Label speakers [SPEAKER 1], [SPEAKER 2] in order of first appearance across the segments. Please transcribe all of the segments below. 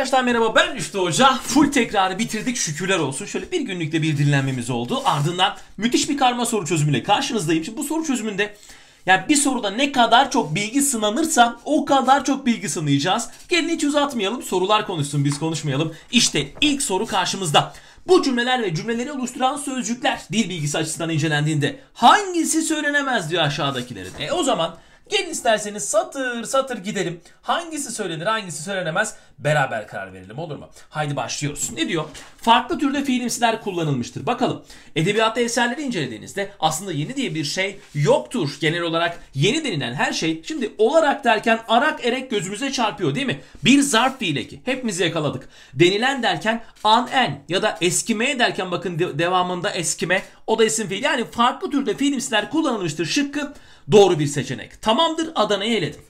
[SPEAKER 1] Arkadaşlar merhaba ben Üftü Hoca. Full tekrarı bitirdik şükürler olsun. Şöyle bir günlükte bir dinlenmemiz oldu. Ardından müthiş bir karma soru çözümüyle karşınızdayım. Şimdi bu soru çözümünde yani bir soruda ne kadar çok bilgi sınanırsa o kadar çok bilgi sınayacağız. Gelin hiç uzatmayalım sorular konuşsun biz konuşmayalım. İşte ilk soru karşımızda. Bu cümleler ve cümleleri oluşturan sözcükler dil bilgisi açısından incelendiğinde hangisi söylenemez diyor aşağıdakilerin. E o zaman Gelin isterseniz satır satır gidelim. Hangisi söylenir hangisi söylenemez beraber karar verelim olur mu? Haydi başlıyoruz. Ne diyor? Farklı türde fiilimsiler kullanılmıştır. Bakalım edebiyatta eserleri incelediğinizde aslında yeni diye bir şey yoktur. Genel olarak yeni denilen her şey şimdi olarak derken arak erek gözümüze çarpıyor değil mi? Bir zarf fiil eki. Hepimizi yakaladık. Denilen derken an en ya da eskimeye derken bakın devamında eskime o da isim fiil. Yani farklı türde fiilimsiler kullanılmıştır şıkkı Doğru bir seçenek. Tamamdır Adana'yı eledim.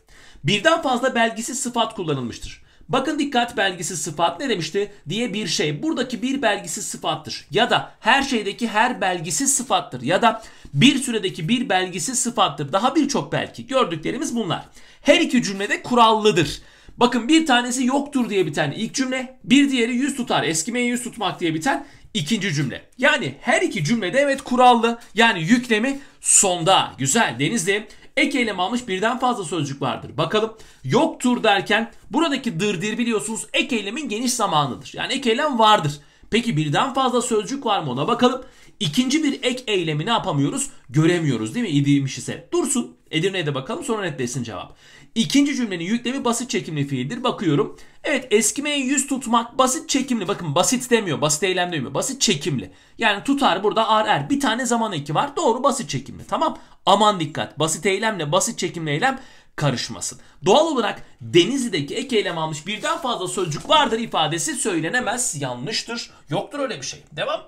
[SPEAKER 1] Birden fazla belgisiz sıfat kullanılmıştır. Bakın dikkat belgisiz sıfat ne demişti diye bir şey. Buradaki bir belgisiz sıfattır. Ya da her şeydeki her belgisiz sıfattır. Ya da bir süredeki bir belgisiz sıfattır. Daha birçok belki. Gördüklerimiz bunlar. Her iki cümlede kurallıdır. Bakın bir tanesi yoktur diye biten ilk cümle, bir diğeri yüz tutar, eskimeye yüz tutmak diye biten İkinci cümle. Yani her iki cümlede evet kurallı. Yani yüklemi sonda. Güzel Denizli. Ek eylem almış birden fazla sözcük vardır. Bakalım yoktur derken buradaki dırdir biliyorsunuz ek eylemin geniş zamanıdır. Yani ek eylem vardır. Peki birden fazla sözcük var mı ona bakalım. İkinci bir ek eylemi ne yapamıyoruz? Göremiyoruz değil mi? İdiymiş ise. Dursun. Edirne'ye de bakalım sonra netleşsin cevap. İkinci cümlenin yüklemi basit çekimli fiildir. Bakıyorum. Evet eskimeye yüz tutmak basit çekimli. Bakın basit demiyor. Basit eylem demiyor. Basit çekimli. Yani tutar burada ar er. Bir tane zaman eki var. Doğru basit çekimli. Tamam. Aman dikkat. Basit eylemle basit çekimli eylem karışmasın. Doğal olarak Denizli'deki ek eylem almış birden fazla sözcük vardır ifadesi söylenemez. Yanlıştır. Yoktur öyle bir şey. Devam.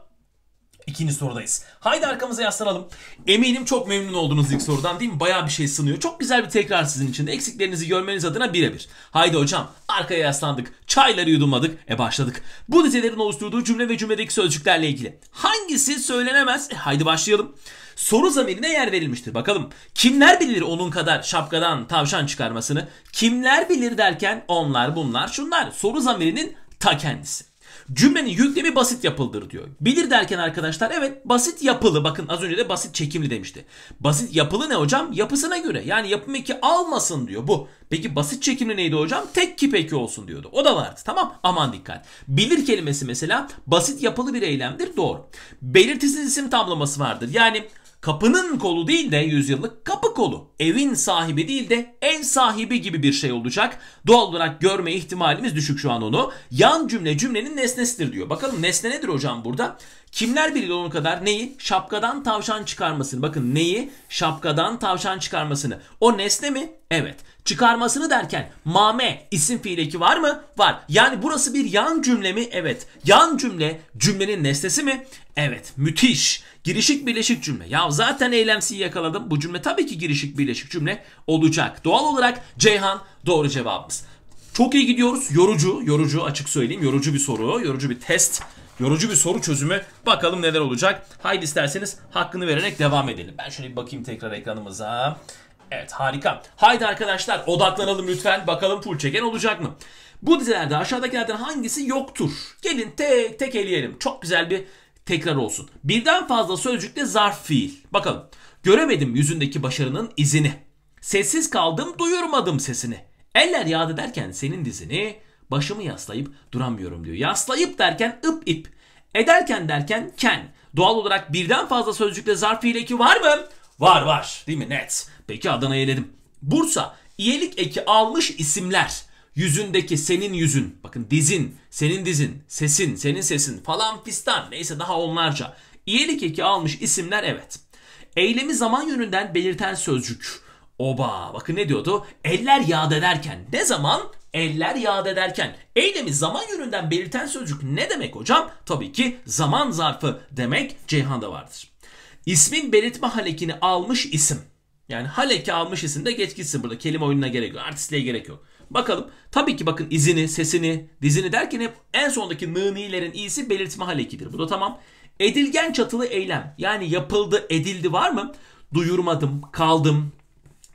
[SPEAKER 1] İkinci sorudayız. Haydi arkamıza yaslanalım. Eminim çok memnun oldunuz ilk sorudan değil mi? Baya bir şey sınıyor. Çok güzel bir tekrar sizin için de. Eksiklerinizi görmeniz adına birebir. Haydi hocam arkaya yaslandık. Çayları yudumladık. E başladık. Bu dizelerin oluşturduğu cümle ve cümledeki sözcüklerle ilgili. Hangisi söylenemez? E, haydi başlayalım. Soru zamirine yer verilmiştir. Bakalım kimler bilir onun kadar şapkadan tavşan çıkarmasını? Kimler bilir derken onlar bunlar şunlar. Soru zamirinin ta kendisi. Cümlenin yüklemi basit yapıldır diyor. Bilir derken arkadaşlar evet basit yapılı. Bakın az önce de basit çekimli demişti. Basit yapılı ne hocam? Yapısına göre. Yani yapım eki almasın diyor bu. Peki basit çekimli neydi hocam? Tek kip peki olsun diyordu. O da vardı. Tamam aman dikkat. Bilir kelimesi mesela basit yapılı bir eylemdir. Doğru. Belirtisiz isim tamlaması vardır. Yani kapının kolu değil de yüzyıllık kapı kolu. Evin sahibi değil de ev sahibi gibi bir şey olacak. Doğal olarak görme ihtimalimiz düşük şu an onu. Yan cümle cümlenin nesnesidir diyor. Bakalım nesne nedir hocam burada? Kimler bilir onun kadar neyi? Şapkadan tavşan çıkarmasını. Bakın neyi? Şapkadan tavşan çıkarmasını. O nesne mi? Evet. Çıkarmasını derken mame isim fiil eki var mı? Var. Yani burası bir yan cümle mi? Evet. Yan cümle cümlenin nesnesi mi? Evet. Müthiş. Girişik birleşik cümle. Ya zaten eylemsiyi yakaladım. Bu cümle tabii ki girişik birleşik cümle olacak. Doğal olarak Ceyhan doğru cevabımız. Çok iyi gidiyoruz. Yorucu, yorucu açık söyleyeyim. Yorucu bir soru, yorucu bir test, yorucu bir soru çözümü. Bakalım neler olacak. Haydi isterseniz hakkını vererek devam edelim. Ben şöyle bir bakayım tekrar ekranımıza. Evet harika. Haydi arkadaşlar odaklanalım lütfen. Bakalım full çeken olacak mı? Bu dizelerde aşağıdakilerden hangisi yoktur? Gelin tek tek eleyelim. Çok güzel bir tekrar olsun. Birden fazla sözcükle zarf fiil. Bakalım. Göremedim yüzündeki başarının izini. Sessiz kaldım duyurmadım sesini. Eller yağd ederken senin dizini başımı yaslayıp duramıyorum diyor. Yaslayıp derken ıp ip. Ederken derken ken. Doğal olarak birden fazla sözcükle zarf fiil eki var mı? Var var değil mi net. Peki Adana'yı eledim. Bursa iyilik eki almış isimler. Yüzündeki senin yüzün, bakın dizin, senin dizin, sesin, senin sesin falan fistan neyse daha onlarca. İyilik eki almış isimler evet. Eylemi zaman yönünden belirten sözcük. Oba bakın ne diyordu? Eller yağd ederken. Ne zaman? Eller yağd ederken. Eylemi zaman yönünden belirten sözcük ne demek hocam? Tabii ki zaman zarfı demek Ceyhan'da vardır. İsmin belirtme halekini almış isim. Yani haleki almış isim de geç burada. Kelime oyununa gerek yok. Artistliğe gerek yok. Bakalım. Tabii ki bakın izini, sesini, dizini derken hep en sondaki nınilerin iyisi belirtme halekidir. Bu da tamam. Edilgen çatılı eylem. Yani yapıldı, edildi var mı? Duyurmadım, kaldım,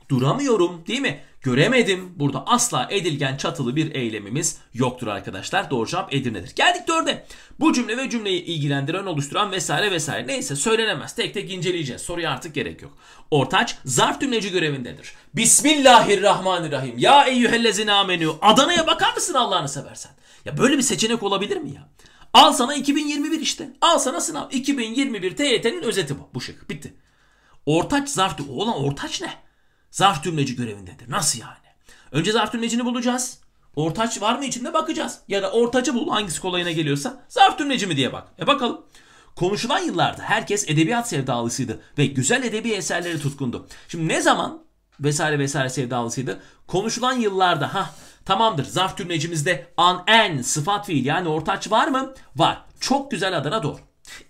[SPEAKER 1] duramıyorum değil mi? göremedim. Burada asla edilgen çatılı bir eylemimiz yoktur arkadaşlar. Doğru cevap Edirne'dir. Geldik dörde. Bu cümle ve cümleyi ilgilendiren, oluşturan vesaire vesaire neyse söylenemez. Tek tek inceleyeceğiz. Soruya artık gerek yok. Ortaç zarf tümleci görevindedir. Bismillahirrahmanirrahim. Ya eyyühellezine amenü. Adana'ya bakar mısın Allah'ını seversen? Ya böyle bir seçenek olabilir mi ya? Al sana 2021 işte. Al sana sınav. 2021 TYT'nin özeti bu. Bu şık. Bitti. Ortaç zarf. Oğlan ortaç ne? Zarf tümleci görevindedir. Nasıl yani? Önce zarf tümlecini bulacağız. Ortaç var mı içinde bakacağız. Ya da ortacı bul hangisi kolayına geliyorsa. Zarf tümleci mi diye bak. E bakalım. Konuşulan yıllarda herkes edebiyat sevdalısıydı ve güzel edebi eserleri tutkundu. Şimdi ne zaman vesaire vesaire sevdalısıydı? Konuşulan yıllarda ha tamamdır zarf tümlecimizde an en sıfat fiil yani ortaç var mı? Var. Çok güzel Adana doğru.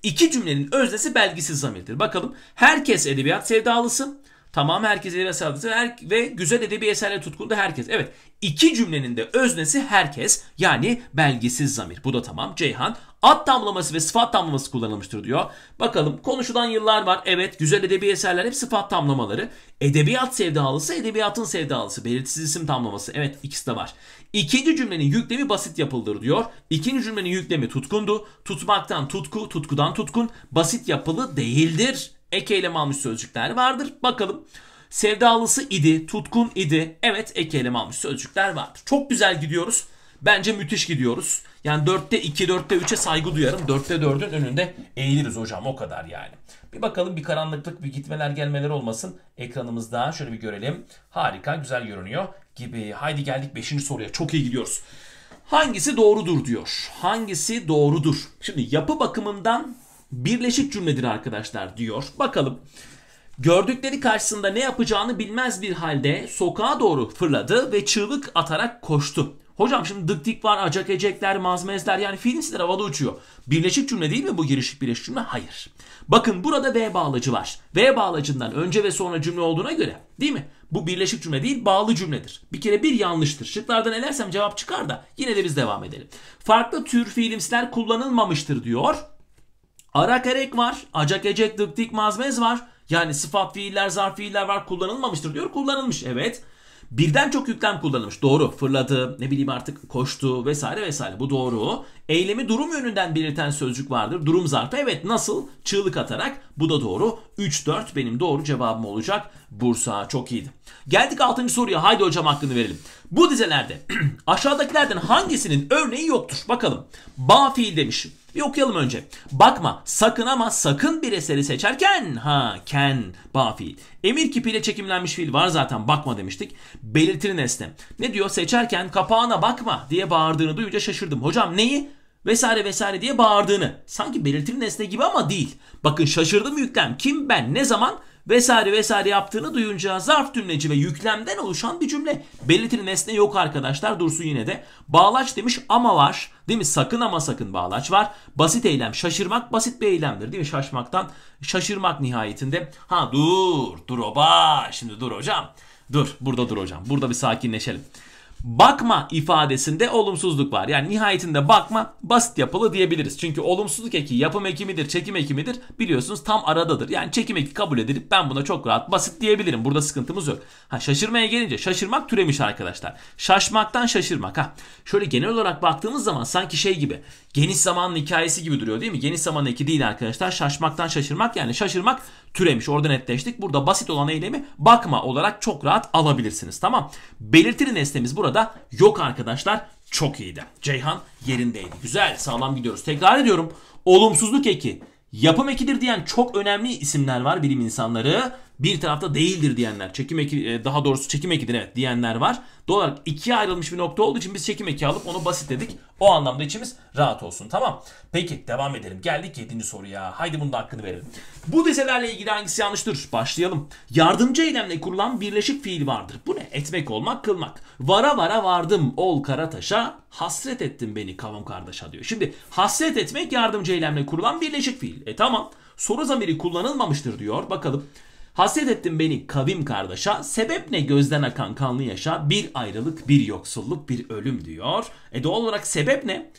[SPEAKER 1] İki cümlenin öznesi belgisiz zamirdir. Bakalım herkes edebiyat sevdalısı Tamam herkese ve sadece her, ve güzel edebi eserle tutkundu herkes. Evet iki cümlenin de öznesi herkes yani belgesiz zamir. Bu da tamam Ceyhan. Ad tamlaması ve sıfat tamlaması kullanılmıştır diyor. Bakalım konuşulan yıllar var. Evet güzel edebi eserler hep sıfat tamlamaları. Edebiyat sevdalısı edebiyatın sevdalısı. Belirtisiz isim tamlaması. Evet ikisi de var. İkinci cümlenin yüklemi basit yapıldır diyor. İkinci cümlenin yüklemi tutkundu. Tutmaktan tutku, tutkudan tutkun. Basit yapılı değildir Ek eylem almış sözcükler vardır. Bakalım. Sevdalısı idi, tutkun idi. Evet ek eylem almış sözcükler vardır. Çok güzel gidiyoruz. Bence müthiş gidiyoruz. Yani 4'te 2, 4'te 3'e saygı duyarım. 4'te 4'ün önünde eğiliriz hocam o kadar yani. Bir bakalım bir karanlıklık bir gitmeler gelmeler olmasın. Ekranımızda şöyle bir görelim. Harika güzel görünüyor gibi. Haydi geldik 5. soruya çok iyi gidiyoruz. Hangisi doğrudur diyor. Hangisi doğrudur? Şimdi yapı bakımından birleşik cümledir arkadaşlar diyor. Bakalım. Gördükleri karşısında ne yapacağını bilmez bir halde sokağa doğru fırladı ve çığlık atarak koştu. Hocam şimdi dık dik var, acak ecekler, mazmezler yani fiilimsizler havada uçuyor. Birleşik cümle değil mi bu girişik birleşik cümle? Hayır. Bakın burada V bağlacı var. V bağlacından önce ve sonra cümle olduğuna göre değil mi? Bu birleşik cümle değil bağlı cümledir. Bir kere bir yanlıştır. Şıklardan elersem cevap çıkar da yine de biz devam edelim. Farklı tür fiilimsler kullanılmamıştır diyor. Arak erek var. Acak ecek dık dik mazmez var. Yani sıfat fiiller zarf fiiller var kullanılmamıştır diyor. Kullanılmış evet. Birden çok yüklem kullanılmış. Doğru. Fırladı, ne bileyim artık koştu vesaire vesaire. Bu doğru. Eylemi durum yönünden belirten sözcük vardır. Durum zarfı evet nasıl? Çığlık atarak. Bu da doğru. 3-4 benim doğru cevabım olacak. Bursa çok iyiydi. Geldik 6. soruya. Haydi hocam hakkını verelim. Bu dizelerde aşağıdakilerden hangisinin örneği yoktur? Bakalım. Ba fiil demişim. Bir okuyalım önce. Bakma, sakın ama sakın bir eseri seçerken ha ken ba fiil. Emir kipiyle çekimlenmiş fiil var zaten bakma demiştik. Belirtili nesne. Ne diyor? Seçerken kapağına bakma diye bağırdığını duyunca şaşırdım. Hocam neyi? vesaire vesaire diye bağırdığını. Sanki belirtili nesne gibi ama değil. Bakın şaşırdım yüklem. Kim ben? Ne zaman? vesaire vesaire yaptığını duyunca zarf tümleci ve yüklemden oluşan bir cümle. Belirtili nesne yok arkadaşlar dursun yine de. Bağlaç demiş ama var değil mi? Sakın ama sakın bağlaç var. Basit eylem şaşırmak basit bir eylemdir değil mi? Şaşmaktan şaşırmak nihayetinde. Ha dur dur oba şimdi dur hocam. Dur burada dur hocam burada bir sakinleşelim bakma ifadesinde olumsuzluk var. Yani nihayetinde bakma basit yapılı diyebiliriz. Çünkü olumsuzluk eki yapım ekimidir, çekim ekimidir biliyorsunuz tam aradadır. Yani çekim eki kabul edilip ben buna çok rahat basit diyebilirim. Burada sıkıntımız yok. Ha şaşırmaya gelince şaşırmak türemiş arkadaşlar. Şaşmaktan şaşırmak ha. Şöyle genel olarak baktığımız zaman sanki şey gibi geniş zamanın hikayesi gibi duruyor değil mi? Geniş zaman eki değil arkadaşlar. Şaşmaktan şaşırmak yani şaşırmak türemiş. Orada netleştik. Burada basit olan eylemi bakma olarak çok rahat alabilirsiniz. Tamam. Belirtili nesnemiz burada yok arkadaşlar. Çok iyiydi. Ceyhan yerindeydi. Güzel sağlam gidiyoruz. Tekrar ediyorum. Olumsuzluk eki yapım ekidir diyen çok önemli isimler var bilim insanları bir tarafta değildir diyenler. Çekim eki e, daha doğrusu çekim ekidir evet diyenler var. Doğal ikiye ayrılmış bir nokta olduğu için biz çekim eki alıp onu basit dedik. O anlamda içimiz rahat olsun. Tamam. Peki devam edelim. Geldik yedinci soruya. Haydi bunun da hakkını verelim. Bu dizelerle ilgili hangisi yanlıştır? Başlayalım. Yardımcı eylemle kurulan birleşik fiil vardır. Bu ne? Etmek olmak kılmak. Vara vara vardım ol karataşa hasret ettin beni kavim kardeşa diyor. Şimdi hasret etmek yardımcı eylemle kurulan birleşik fiil. E tamam. Soru zamiri kullanılmamıştır diyor. Bakalım. Haset ettin beni kavim kardeşa, sebep ne gözden akan kanlı yaşa, bir ayrılık, bir yoksulluk, bir ölüm diyor. E doğal olarak sebep ne?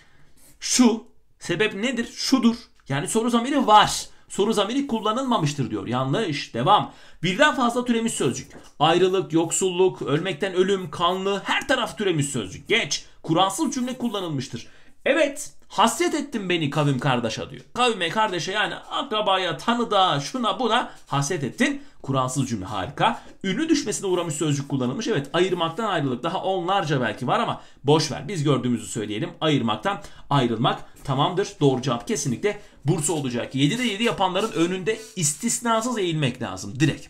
[SPEAKER 1] Şu, sebep nedir? Şudur. Yani soru zamiri var. Soru zamiri kullanılmamıştır diyor. Yanlış. Devam. Birden fazla türemiş sözcük. Ayrılık, yoksulluk, ölmekten ölüm, kanlı her taraf türemiş sözcük. Geç. Kuransız cümle kullanılmıştır. Evet Hasret ettin beni kavim kardeşe diyor. Kavime kardeşe yani akrabaya, tanıda, şuna buna hasret ettin. Kuralsız cümle harika. Ünlü düşmesine uğramış sözcük kullanılmış. Evet ayırmaktan ayrılık daha onlarca belki var ama boş ver. Biz gördüğümüzü söyleyelim. Ayırmaktan ayrılmak tamamdır. Doğru cevap kesinlikle Bursa olacak. 7'de 7 yapanların önünde istisnasız eğilmek lazım direkt.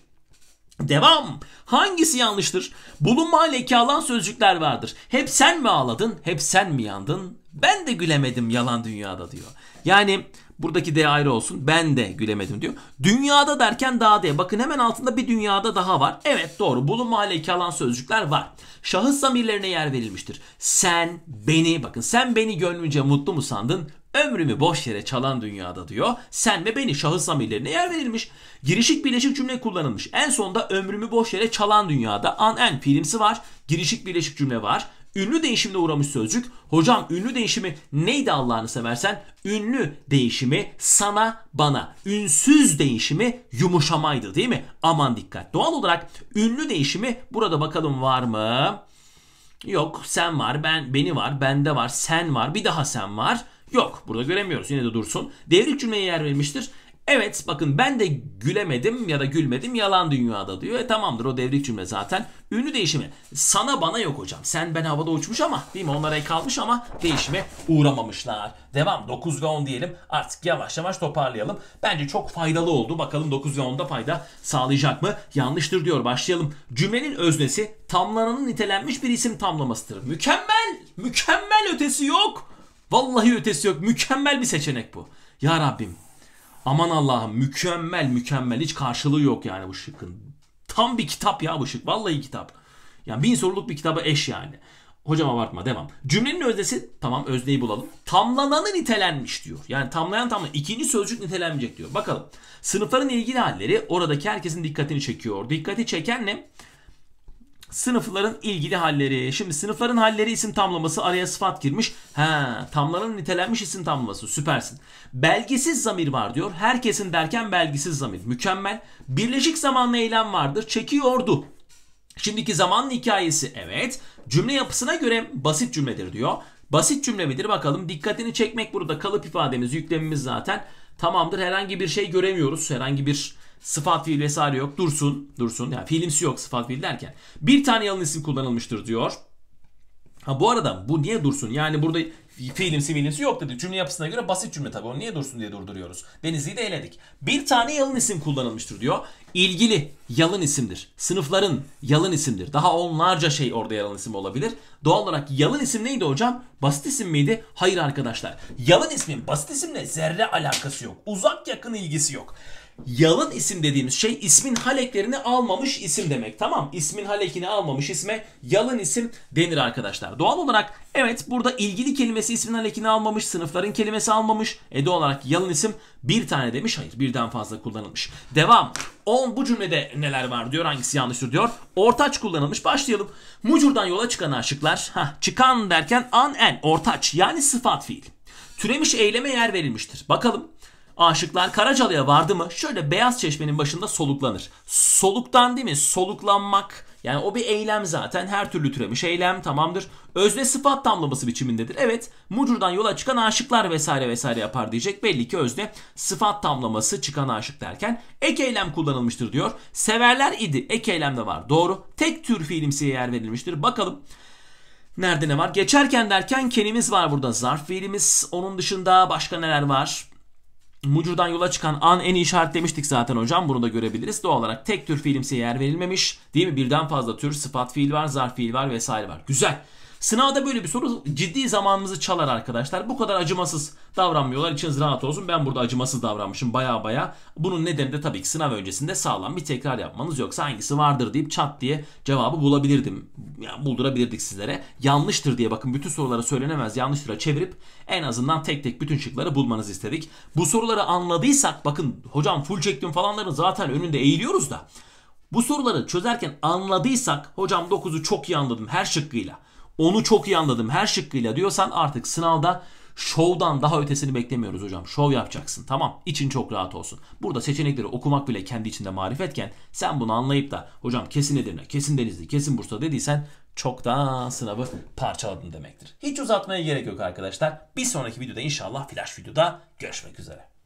[SPEAKER 1] Devam. Hangisi yanlıştır? Bulunma leki alan sözcükler vardır. Hep sen mi ağladın? Hep sen mi yandın? Ben de gülemedim yalan dünyada diyor. Yani buradaki de ayrı olsun. Ben de gülemedim diyor. Dünyada derken daha diye. Bakın hemen altında bir dünyada daha var. Evet doğru. Bulunma leki alan sözcükler var. Şahıs zamirlerine yer verilmiştir. Sen, beni, bakın sen beni gönlünce mutlu mu sandın? Ömrümü boş yere çalan dünyada diyor. Sen ve beni şahıs zamirlerine yer verilmiş. Girişik birleşik cümle kullanılmış. En sonda ömrümü boş yere çalan dünyada an en fiilimsi var. Girişik birleşik cümle var. Ünlü değişimine uğramış sözcük. Hocam ünlü değişimi neydi Allah'ını seversen? Ünlü değişimi sana bana. Ünsüz değişimi yumuşamaydı değil mi? Aman dikkat. Doğal olarak ünlü değişimi burada bakalım var mı? Yok sen var ben beni var bende var sen var bir daha sen var. Yok burada göremiyoruz yine de dursun. Devrik cümleye yer vermiştir. Evet bakın ben de gülemedim ya da gülmedim yalan dünyada diyor. E tamamdır o devrik cümle zaten. Ünlü değişimi sana bana yok hocam. Sen ben havada uçmuş ama değil mi onlara kalmış ama değişime uğramamışlar. Devam 9 ve 10 diyelim artık yavaş yavaş toparlayalım. Bence çok faydalı oldu. Bakalım 9 ve 10'da fayda sağlayacak mı? Yanlıştır diyor başlayalım. Cümlenin öznesi tamlananın nitelenmiş bir isim tamlamasıdır. Mükemmel mükemmel ötesi yok. Vallahi ötesi yok. Mükemmel bir seçenek bu. Ya Rabbim. Aman Allah'ım mükemmel mükemmel. Hiç karşılığı yok yani bu şıkkın. Tam bir kitap ya bu şık. Vallahi kitap. Yani bin soruluk bir kitaba eş yani. Hocam abartma devam. Cümlenin öznesi tamam özneyi bulalım. Tamlananı nitelenmiş diyor. Yani tamlayan tamlayan. ikinci sözcük nitelenmeyecek diyor. Bakalım. Sınıfların ilgili halleri oradaki herkesin dikkatini çekiyor. Dikkati çeken ne? Sınıfların ilgili halleri. Şimdi sınıfların halleri isim tamlaması araya sıfat girmiş. Ha, tamların nitelenmiş isim tamlaması. Süpersin. Belgesiz zamir var diyor. Herkesin derken belgesiz zamir. Mükemmel. Birleşik zamanlı eylem vardır. Çekiyordu. Şimdiki zamanın hikayesi evet. Cümle yapısına göre basit cümledir diyor. Basit cümle midir bakalım. Dikkatini çekmek burada kalıp ifademiz, yüklemimiz zaten tamamdır. Herhangi bir şey göremiyoruz. Herhangi bir sıfat fiil vesaire yok. Dursun. Dursun. Yani fiilimsi yok sıfat fiil derken. Bir tane yalın isim kullanılmıştır diyor. Ha bu arada bu niye dursun? Yani burada fiilimsi fiilimsi yok dedi. Cümle yapısına göre basit cümle tabii. Onu niye dursun diye durduruyoruz. Denizli'yi de eledik. Bir tane yalın isim kullanılmıştır diyor. İlgili yalın isimdir. Sınıfların yalın isimdir. Daha onlarca şey orada yalın isim olabilir. Doğal olarak yalın isim neydi hocam? Basit isim miydi? Hayır arkadaşlar. Yalın ismin basit isimle zerre alakası yok. Uzak yakın ilgisi yok. Yalın isim dediğimiz şey ismin haleklerini almamış isim demek. Tamam ismin halekini almamış isme yalın isim denir arkadaşlar. Doğal olarak evet burada ilgili kelimesi ismin halekini almamış, sınıfların kelimesi almamış. E doğal olarak yalın isim bir tane demiş. Hayır birden fazla kullanılmış. Devam. On bu cümlede neler var diyor hangisi yanlıştır diyor. Ortaç kullanılmış. Başlayalım. Mucur'dan yola çıkan aşıklar. Ha çıkan derken an en ortaç yani sıfat fiil. Türemiş eyleme yer verilmiştir. Bakalım Aşıklar Karacalı'ya vardı mı şöyle beyaz çeşmenin başında soluklanır. Soluktan değil mi? Soluklanmak yani o bir eylem zaten her türlü türemiş eylem tamamdır. Özne sıfat tamlaması biçimindedir. Evet mucurdan yola çıkan aşıklar vesaire vesaire yapar diyecek. Belli ki özne sıfat tamlaması çıkan aşık derken ek eylem kullanılmıştır diyor. Severler idi ek eylem de var doğru. Tek tür fiilimsiye yer verilmiştir. Bakalım Nerede ne var? Geçerken derken kelimiz var burada. Zarf fiilimiz. Onun dışında başka neler var? Mucur'dan yola çıkan an eni işaretlemiştik zaten hocam. Bunu da görebiliriz. Doğal olarak tek tür fiilimsiye yer verilmemiş. Değil mi? Birden fazla tür sıfat fiil var, zarf fiil var vesaire var. Güzel. Sınavda böyle bir soru ciddi zamanımızı çalar arkadaşlar. Bu kadar acımasız davranmıyorlar. İçiniz rahat olsun. Ben burada acımasız davranmışım baya baya. Bunun nedeni de tabii ki sınav öncesinde sağlam bir tekrar yapmanız yoksa hangisi vardır deyip çat diye cevabı bulabilirdim. Yani buldurabilirdik sizlere. Yanlıştır diye bakın bütün sorulara söylenemez yanlıştır'a çevirip en azından tek tek bütün şıkları bulmanızı istedik. Bu soruları anladıysak bakın hocam full çektim falanların zaten önünde eğiliyoruz da. Bu soruları çözerken anladıysak hocam 9'u çok iyi anladım her şıkkıyla. Onu çok iyi anladım her şıkkıyla diyorsan artık sınavda şovdan daha ötesini beklemiyoruz hocam. Şov yapacaksın tamam için çok rahat olsun. Burada seçenekleri okumak bile kendi içinde marifetken sen bunu anlayıp da hocam kesin Edirne, kesin Denizli, kesin Bursa dediysen çoktan sınavı parçaladın demektir. Hiç uzatmaya gerek yok arkadaşlar. Bir sonraki videoda inşallah flash videoda görüşmek üzere.